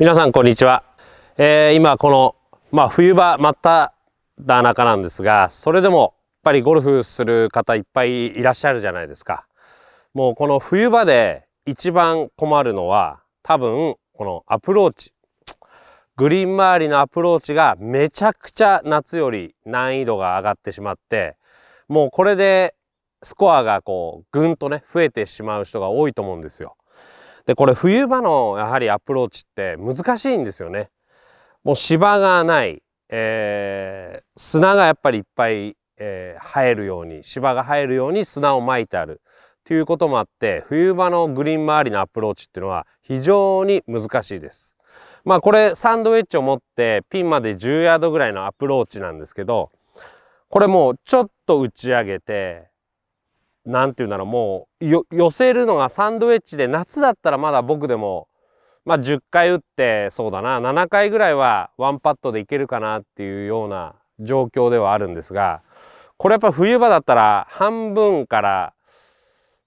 皆さんこんにちは、えー、今この、まあ、冬場真っただ中なんですがそれでもやっぱりゴルフする方いっぱいいらっしゃるじゃないですかもうこの冬場で一番困るのは多分このアプローチグリーン周りのアプローチがめちゃくちゃ夏より難易度が上がってしまってもうこれでスコアがこうぐんとね増えてしまう人が多いと思うんですよで、これ冬場のやはりアプローチって難しいんですよね。もう芝がない、えー、砂がやっぱりいっぱい、えー、生えるように、芝が生えるように砂をまいてある。ということもあって、冬場のグリーン周りのアプローチっていうのは非常に難しいです。まあこれサンドウェッジを持ってピンまで10ヤードぐらいのアプローチなんですけど、これもうちょっと打ち上げて、何て言うならもう寄せるのがサンドウェッジで夏だったらまだ僕でもまあ10回打ってそうだな7回ぐらいはワンパットでいけるかなっていうような状況ではあるんですがこれやっぱ冬場だったら半分から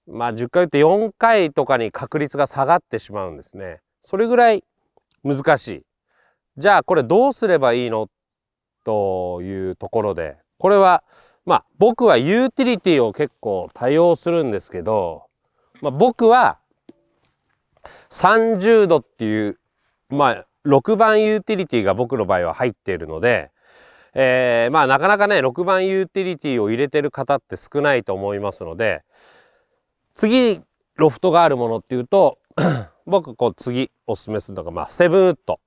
まあ10回打って4回とかに確率が下がってしまうんですね。それぐらい難しい。じゃあこれどうすればいいのというところでこれはまあ僕はユーティリティを結構多用するんですけど、まあ、僕は30度っていう、まあ、6番ユーティリティが僕の場合は入っているので、えー、まあなかなかね6番ユーティリティを入れてる方って少ないと思いますので次ロフトがあるものっていうと 僕こう次おすすめするのが、まあ、セブンウッド。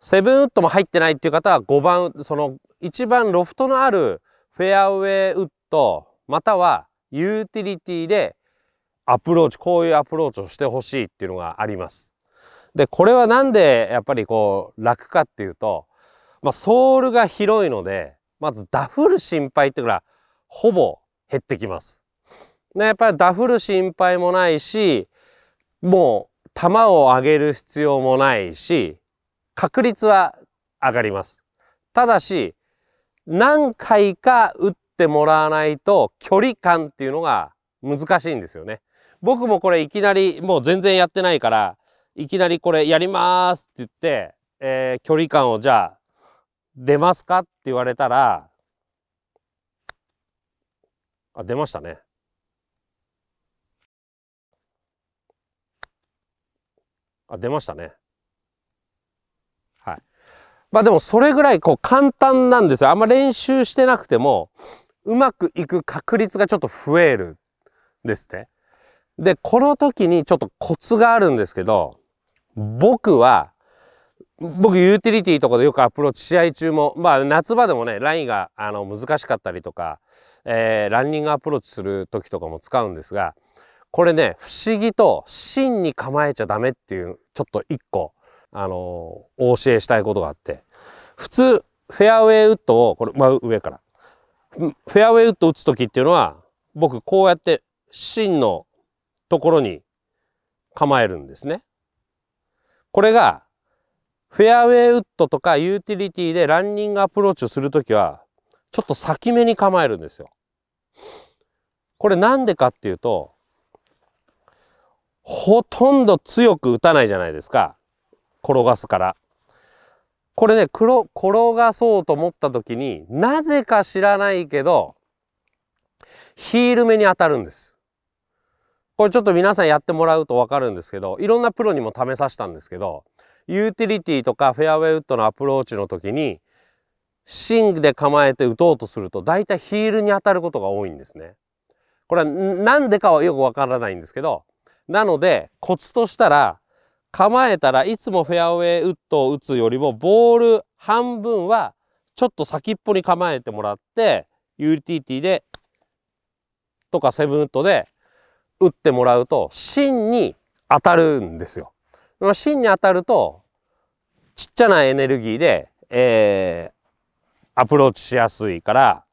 セブンウッドも入ってないっていう方は5番その一番ロフトのあるフェアウェイウッドまたはユーティリティでアプローチこういうアプローチをしてほしいっていうのがあります。でこれは何でやっぱりこう楽かっていうと、まあ、ソールが広いのでまずダフる心配っていうのはほぼ減ってきます。ね、やっぱりダフる心配もないしもう球を上げる必要もないし確率は上がります。ただし何回か打ってもらわないと距離感っていうのが難しいんですよね。僕もこれいきなりもう全然やってないからいきなりこれやりますって言って、えー、距離感をじゃあ出ますかって言われたらあ出ましたね。あ出ましたね。まあでもそれぐらいこう簡単なんですよ。あんま練習してなくても、うまくいく確率がちょっと増えるんですね。で、この時にちょっとコツがあるんですけど、僕は、僕ユーティリティとかでよくアプローチ試合中もまあ夏場でもねラインがあの難しかったりとか、えー、ランニングアプローチする時とかも使うんですがこれね不思議と芯に構えちゃダメっていうちょっと一個あの、お教えしたいことがあって、普通、フェアウェイウッドを、これ、真、まあ、上から。フェアウェイウッド打つ時っていうのは、僕、こうやって、芯のところに構えるんですね。これが、フェアウェイウッドとかユーティリティでランニングアプローチをするときは、ちょっと先目に構えるんですよ。これなんでかっていうと、ほとんど強く打たないじゃないですか。転がすから。これね、転がそうと思った時に、なぜか知らないけど、ヒール目に当たるんです。これちょっと皆さんやってもらうとわかるんですけど、いろんなプロにも試させたんですけど、ユーティリティとかフェアウェイウッドのアプローチの時に、グで構えて打とうとすると、大体ヒールに当たることが多いんですね。これはなんでかはよくわからないんですけど、なので、コツとしたら、構えたらいつもフェアウェイウッドを打つよりもボール半分はちょっと先っぽに構えてもらってユーティリティでとかセブンウッドで打ってもらうと芯に当たるんですよ。芯に当たるとちっちゃなエネルギーで、えー、アプローチしやすいから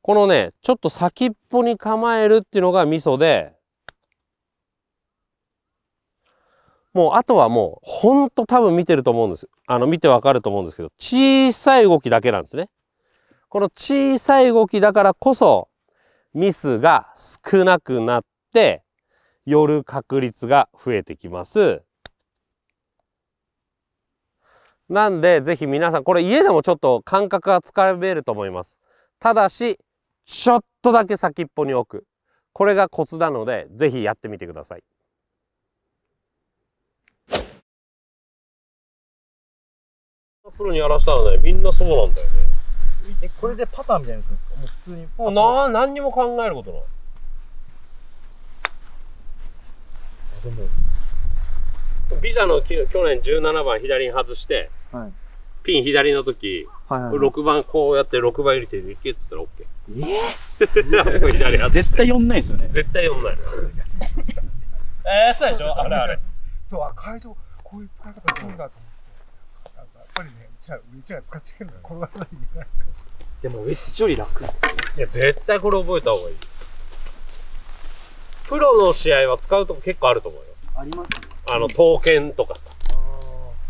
このねちょっと先っぽに構えるっていうのがミソでもうあとはもうほんと多分見てると思うんです。あの見てわかると思うんですけど、小さい動きだけなんですね。この小さい動きだからこそ、ミスが少なくなって、寄る確率が増えてきます。なんで、ぜひ皆さん、これ家でもちょっと感覚がつかめると思います。ただし、ちょっとだけ先っぽに置く。これがコツなので、ぜひやってみてください。プロにやらせたらね、みんなそうなんだよね。え、これでパターンみたいにやつんですかもう普通に。もうな、何にも考えることない。でも、ビザの去年17番左に外して、はい、ピン左の時、はいはいはい、6番こうやって6番入れていけって言ったら OK。えー、絶対読んないですよね。絶対読んない。えー、そうでしょあれあれ。そう、会場、こういう使い方するんだと思って。ぱりね、うちら、うちら使っちゃうから転がさないんだでも、ウェッジより楽。いや、絶対これ覚えた方がいい。プロの試合は使うとこ結構あると思うよ。ありますね。あの、刀剣とかさ。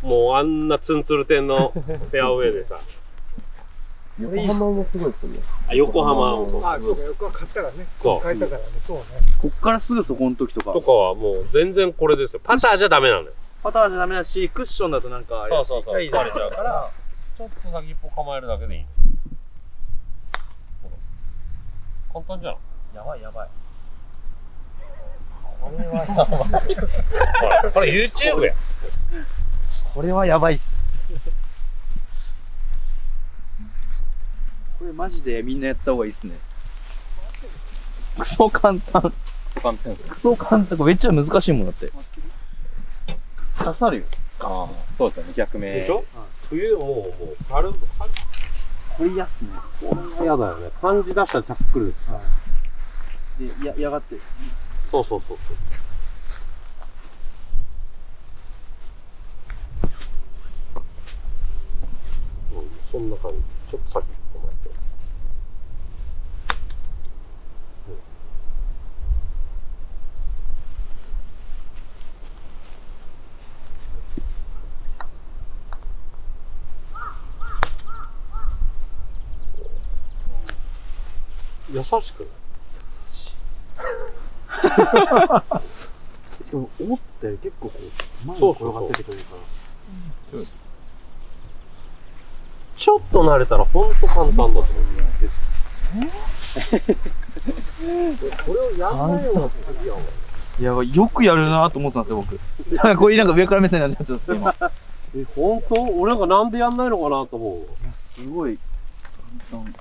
もうあんなツンツル天のフェアウェイでさ。横浜もすごいっすね。あ、横浜も。あ、そうか、横浜買ったからね。そう。買えたからね、そうね。こっからすぐそこの時とか。とかはもう全然これですよ。パターじゃダメなのよ。パターンじゃダメだし、クッションだとなんか、そうそうそう、壊れちゃうから、ちょっと先っぽ構えるだけでいい。簡単じゃん。やばいやばい。これはやばい。これ、これ YouTube や。これはやばいっす。これマジでみんなやった方がいいっすね。クソ簡単。クソ簡単。クソ簡単。めっちゃ難しいもんだって。刺さるよ。ああ、そうですね、逆目。でしょ、うん、冬をもう、軽く、これやっすね。これ嫌だよね。感じ出したらチャックルです。はい、で、や、やがって。そうそうそうそう。そんな感じ。ちょっと先。優しくないしか も、折っ結構こう、前に転がっててくれるかうちょっと慣れたらほんと簡単だと思う。これをやないやいや、よくやるなと思ってたんですよ、僕。こういうなんか上から目線になっちゃっ今。え、本当俺なんかなんでやんないのかなと思う。いや、すごい。簡単。